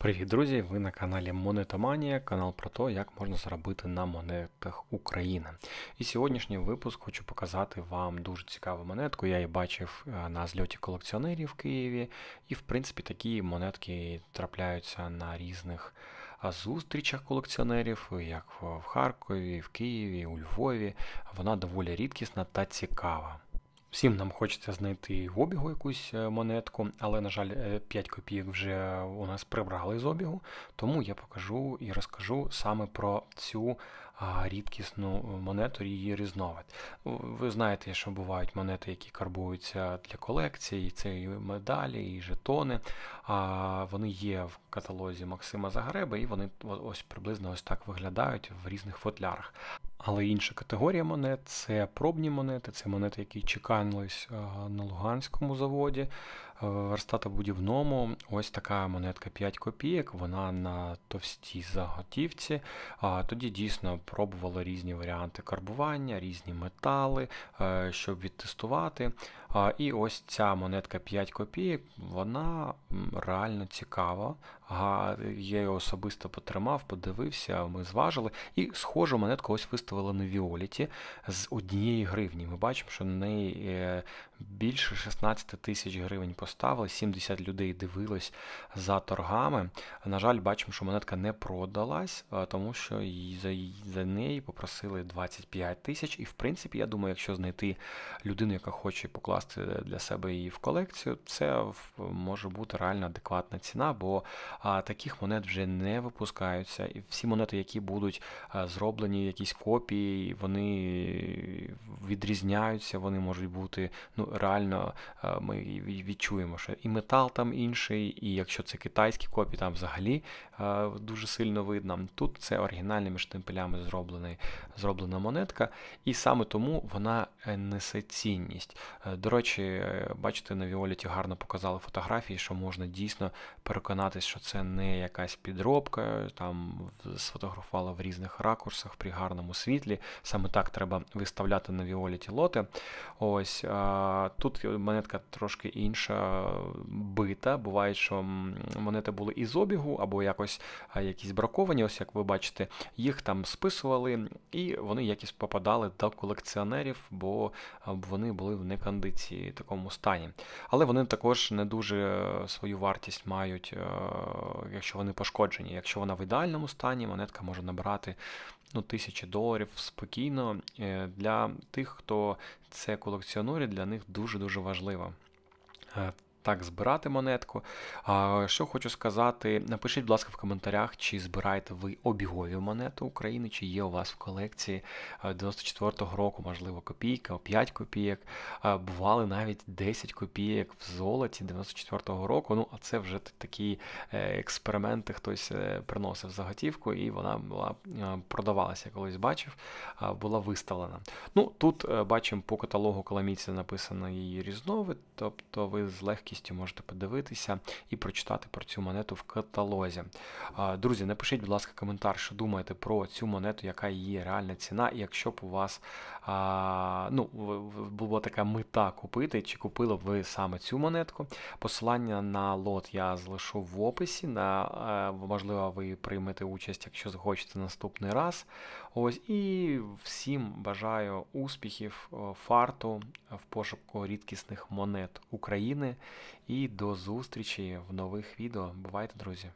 Привіт, друзі! Ви на каналі Монетоманія, канал про те, як можна заробити на монетах України. І сьогоднішній випуск хочу показати вам дуже цікаву монетку. Я її бачив е, на зльоті колекціонерів в Києві, і в принципі такі монетки трапляються на різних зустрічах колекціонерів, як в Харкові, в Києві, у Львові. Вона доволі рідкісна та цікава. Всім нам хочеться знайти в обігу якусь е, монетку, але, на жаль, 5 е, копійок вже у нас прибрали з обігу, тому я покажу і розкажу саме про цю рідкісну монету, її різновид. Ви знаєте, що бувають монети, які карбуються для колекції, це і медалі, і жетони. Вони є в каталозі Максима Загреба, і вони ось приблизно ось так виглядають в різних футлярах. Але інша категорія монет це пробні монети, це монети, які чеканились е, на Луганському заводі. Е, верстата будівному. Ось така монетка 5 копійок, вона на товстій заготівці. Тоді дійсно пробували різні варіанти карбування, різні метали, е, щоб відтестувати. І ось ця монетка 5 копійок, вона реально цікава. Я її особисто потримав, подивився, ми зважили. І схожу монетку ось виставили на Віоліті з однієї гривні. Ми бачимо, що на неї е, більше 16 тисяч гривень ставили, 70 людей дивилось за торгами. На жаль, бачимо, що монетка не продалась, е, тому що за за неї попросили 25 тисяч. І в принципі, я думаю, якщо знайти людину, яка хоче покласти для себе її в колекцію, це може бути реально адекватна ціна, бо таких монет вже не випускаються. І всі монети, які будуть зроблені, якісь копії, вони відрізняються, вони можуть бути ну реально ми відчуємо працюємо. Що І метал там інший, і якщо це китайські копії, там взагалі е, дуже сильно видно. Тут це оригінальними штемпелями зроблена, зроблена монетка, і саме тому вона Е, несецінність. Е, до речі, е, бачите, на Віоліті гарно показали фотографії, що можна дійсно переконатись, що це не якась підробка. Там сфотографувала в різних ракурсах при гарному світлі. Саме так треба виставляти на Віоліті лоти. Ось тут монетка трошки інша бита. Буває, що монети були із обігу або якось якісь браковані. Ось як ви бачите, їх там списували, і вони якось попадали до колекціонерів. бо бо вони були в некондиції такому стані. Але вони також не дуже свою вартість мають, е, якщо вони пошкоджені. Якщо вона в ідеальному стані, монетка може набрати ну, тисячі доларів спокійно. Е, для тих, хто це колекціонує, для них дуже дуже важливо. Е, так збирати монетку. А, Що хочу сказати, напишіть, будь ласка, в коментарях, чи збираєте ви обігові монети України, чи є у вас в колекції 94-го е, року, можливо, копійка, 5 копійок. А, е, Бували навіть 10 копійок в золоті 94-го року. Ну, а це вже такі е, експерименти, хтось приносив заготівку, і вона була продавалася, я колись бачив, була виставлена. Ну, Тут бачимо по каталогу Коломійця написано її різновид, тобто ви з легкістю легкістю можете подивитися і прочитати про цю монету в каталозі. Друзі, напишіть, будь ласка, коментар, що думаєте про цю монету, яка її реальна ціна, і якщо б у вас ну, була така мета купити, чи купили б ви саме цю монетку. Посилання на лот я залишу в описі. На, е, Можливо, ви приймете участь, якщо захочете наступний раз. Ось І всім бажаю успіхів, е, фарту в пошуку рідкісних монет України. І до зустрічі в нових відео. Бувайте, друзі!